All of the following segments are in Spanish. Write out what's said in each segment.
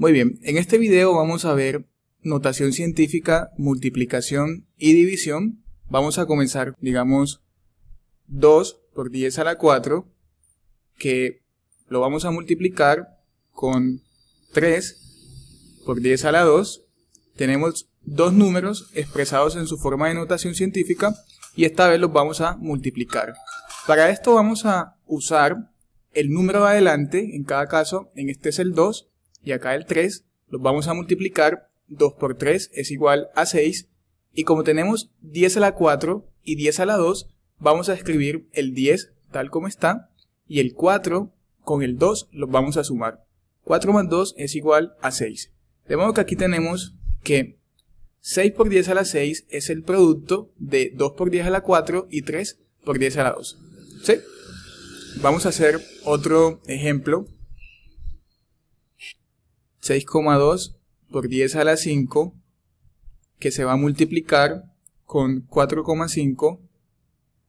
Muy bien, en este video vamos a ver notación científica, multiplicación y división. Vamos a comenzar, digamos, 2 por 10 a la 4, que lo vamos a multiplicar con 3 por 10 a la 2. Tenemos dos números expresados en su forma de notación científica y esta vez los vamos a multiplicar. Para esto vamos a usar el número de adelante, en cada caso, en este es el 2, y acá el 3, lo vamos a multiplicar. 2 por 3 es igual a 6. Y como tenemos 10 a la 4 y 10 a la 2, vamos a escribir el 10 tal como está. Y el 4 con el 2 los vamos a sumar. 4 más 2 es igual a 6. De modo que aquí tenemos que 6 por 10 a la 6 es el producto de 2 por 10 a la 4 y 3 por 10 a la 2. ¿Sí? Vamos a hacer otro ejemplo 6,2 por 10 a la 5 que se va a multiplicar con 4,5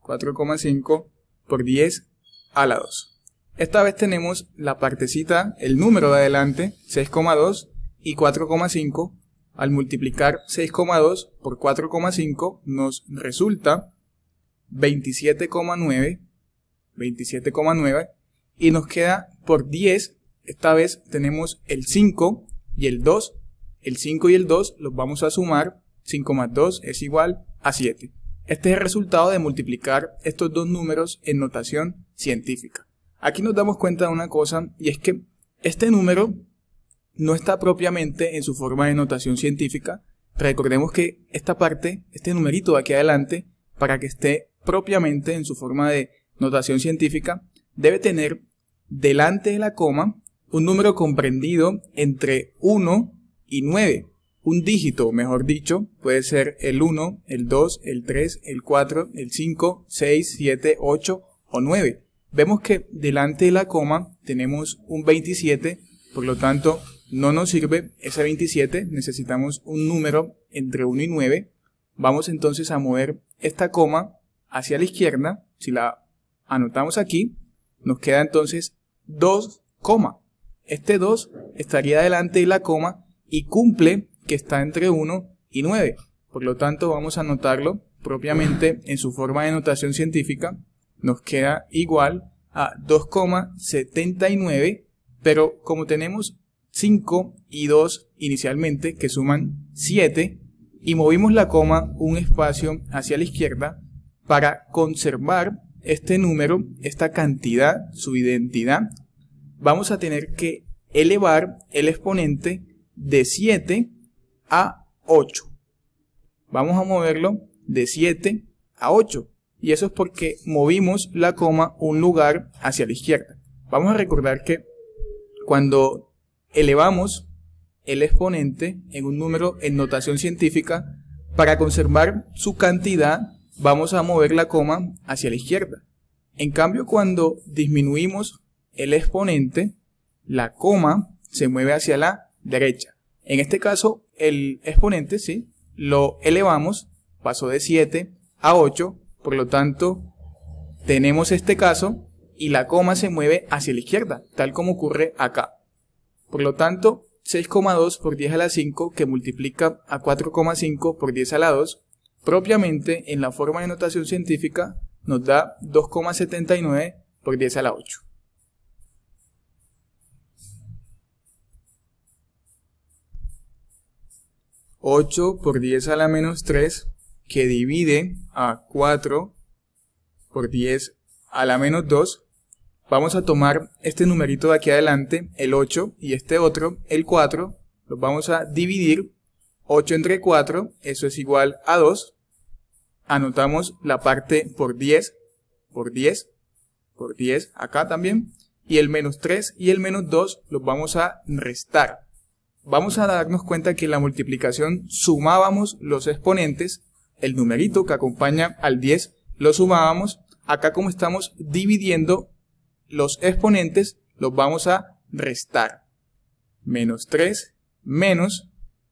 4,5 por 10 a la 2. Esta vez tenemos la partecita, el número de adelante, 6,2 y 4,5. Al multiplicar 6,2 por 4,5 nos resulta 27,9, 27,9 y nos queda por 10 esta vez tenemos el 5 y el 2. El 5 y el 2 los vamos a sumar. 5 más 2 es igual a 7. Este es el resultado de multiplicar estos dos números en notación científica. Aquí nos damos cuenta de una cosa y es que este número no está propiamente en su forma de notación científica. Recordemos que esta parte, este numerito de aquí adelante, para que esté propiamente en su forma de notación científica, debe tener delante de la coma un número comprendido entre 1 y 9. Un dígito, mejor dicho, puede ser el 1, el 2, el 3, el 4, el 5, 6, 7, 8 o 9. Vemos que delante de la coma tenemos un 27, por lo tanto no nos sirve ese 27, necesitamos un número entre 1 y 9. Vamos entonces a mover esta coma hacia la izquierda, si la anotamos aquí, nos queda entonces 2 comas. Este 2 estaría delante de la coma y cumple que está entre 1 y 9. Por lo tanto, vamos a anotarlo propiamente en su forma de notación científica. Nos queda igual a 2,79, pero como tenemos 5 y 2 inicialmente, que suman 7, y movimos la coma un espacio hacia la izquierda para conservar este número, esta cantidad, su identidad, vamos a tener que elevar el exponente de 7 a 8. Vamos a moverlo de 7 a 8. Y eso es porque movimos la coma un lugar hacia la izquierda. Vamos a recordar que cuando elevamos el exponente en un número en notación científica, para conservar su cantidad vamos a mover la coma hacia la izquierda. En cambio, cuando disminuimos el exponente, la coma se mueve hacia la derecha. En este caso, el exponente, ¿sí? Lo elevamos, pasó de 7 a 8, por lo tanto, tenemos este caso y la coma se mueve hacia la izquierda, tal como ocurre acá. Por lo tanto, 6,2 por 10 a la 5 que multiplica a 4,5 por 10 a la 2, propiamente en la forma de notación científica nos da 2,79 por 10 a la 8. 8 por 10 a la menos 3 que divide a 4 por 10 a la menos 2. Vamos a tomar este numerito de aquí adelante, el 8, y este otro, el 4, los vamos a dividir. 8 entre 4, eso es igual a 2. Anotamos la parte por 10, por 10, por 10 acá también. Y el menos 3 y el menos 2 los vamos a restar vamos a darnos cuenta que en la multiplicación sumábamos los exponentes, el numerito que acompaña al 10 lo sumábamos, acá como estamos dividiendo los exponentes los vamos a restar. Menos 3 menos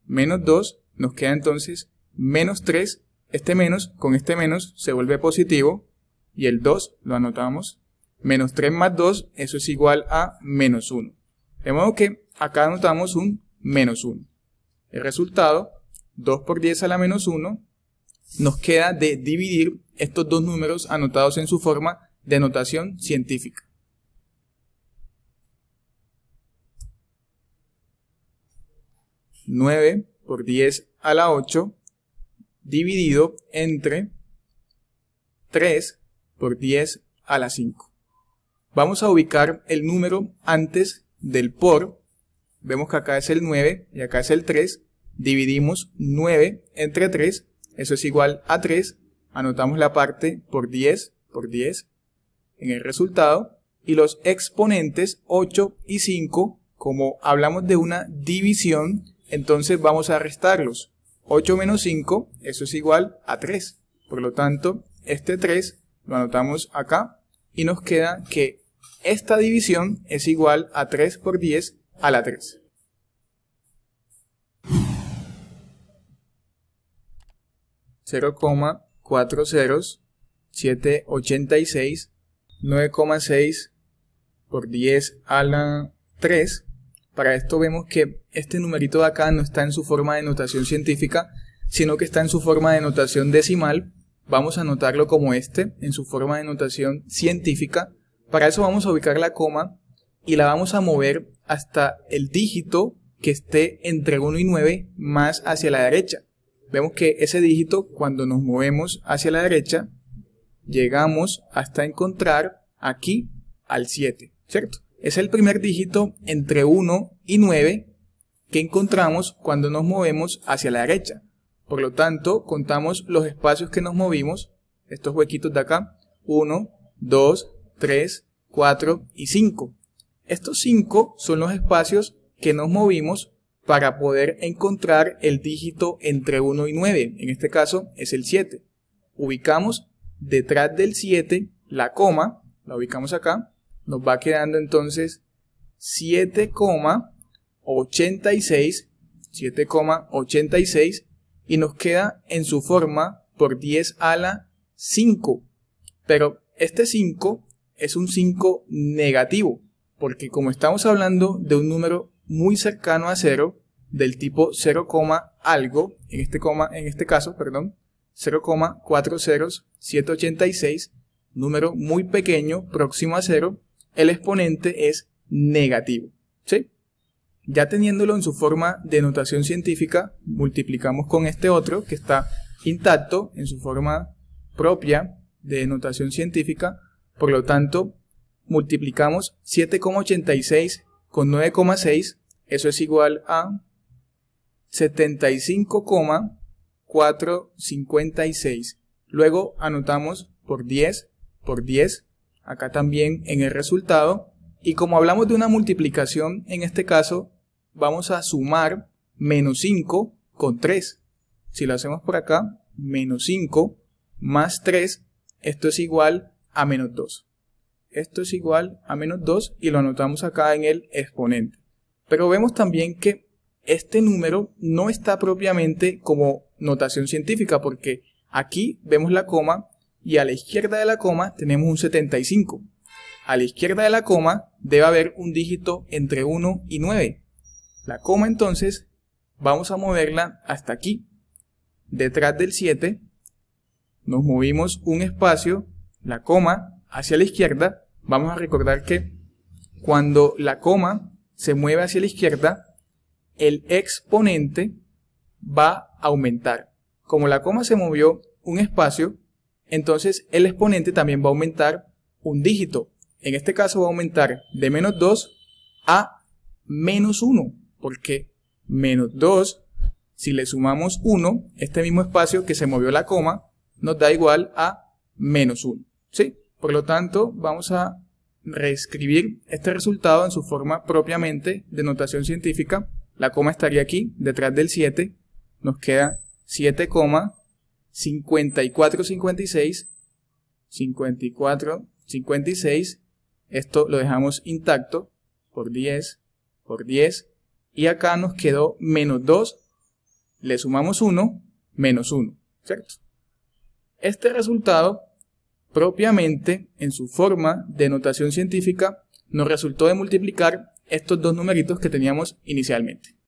menos 2, nos queda entonces menos 3, este menos con este menos se vuelve positivo y el 2 lo anotamos, menos 3 más 2, eso es igual a menos 1. De modo que acá anotamos un menos 1. El resultado, 2 por 10 a la menos 1, nos queda de dividir estos dos números anotados en su forma de notación científica. ...9 por 10 a la 8... ...dividido entre... ...3 por 10 a la 5. Vamos a ubicar el número antes del por... Vemos que acá es el 9 y acá es el 3. Dividimos 9 entre 3. Eso es igual a 3. Anotamos la parte por 10, por 10 en el resultado. Y los exponentes 8 y 5, como hablamos de una división, entonces vamos a restarlos. 8 menos 5, eso es igual a 3. Por lo tanto, este 3 lo anotamos acá y nos queda que esta división es igual a 3 por 10 a la 3. cuatro ceros 9,6 por 10 a la 3. Para esto vemos que este numerito de acá no está en su forma de notación científica, sino que está en su forma de notación decimal. Vamos a anotarlo como este, en su forma de notación científica. Para eso vamos a ubicar la coma y la vamos a mover hasta el dígito que esté entre 1 y 9 más hacia la derecha. Vemos que ese dígito cuando nos movemos hacia la derecha llegamos hasta encontrar aquí al 7, ¿cierto? Es el primer dígito entre 1 y 9 que encontramos cuando nos movemos hacia la derecha. Por lo tanto, contamos los espacios que nos movimos, estos huequitos de acá, 1, 2, 3, 4 y 5. Estos 5 son los espacios que nos movimos para poder encontrar el dígito entre 1 y 9. En este caso es el 7. Ubicamos detrás del 7 la coma, la ubicamos acá, nos va quedando entonces 7,86, 7,86 y nos queda en su forma por 10 a la 5. Pero este 5 es un 5 negativo porque como estamos hablando de un número muy cercano a cero, del tipo 0, algo, en este, coma, en este caso, perdón, 0,40786, número muy pequeño, próximo a cero, el exponente es negativo. ¿sí? Ya teniéndolo en su forma de notación científica, multiplicamos con este otro que está intacto en su forma propia de notación científica, por lo tanto, multiplicamos 7,86 con 9,6, eso es igual a 75,456. Luego anotamos por 10, por 10, acá también en el resultado. Y como hablamos de una multiplicación, en este caso vamos a sumar menos 5 con 3. Si lo hacemos por acá, menos 5 más 3, esto es igual a menos 2 esto es igual a menos 2 y lo anotamos acá en el exponente. Pero vemos también que este número no está propiamente como notación científica porque aquí vemos la coma y a la izquierda de la coma tenemos un 75. A la izquierda de la coma debe haber un dígito entre 1 y 9. La coma entonces vamos a moverla hasta aquí. Detrás del 7 nos movimos un espacio, la coma, hacia la izquierda, vamos a recordar que cuando la coma se mueve hacia la izquierda, el exponente va a aumentar. Como la coma se movió un espacio, entonces el exponente también va a aumentar un dígito. En este caso va a aumentar de menos 2 a menos 1, porque menos 2, si le sumamos 1, este mismo espacio que se movió la coma, nos da igual a menos 1. ¿Sí? Por lo tanto, vamos a reescribir este resultado en su forma propiamente de notación científica. La coma estaría aquí, detrás del 7. Nos queda 7,5456. 5456. Esto lo dejamos intacto por 10, por 10. Y acá nos quedó menos 2. Le sumamos 1, menos 1. ¿Cierto? Este resultado propiamente en su forma de notación científica nos resultó de multiplicar estos dos numeritos que teníamos inicialmente.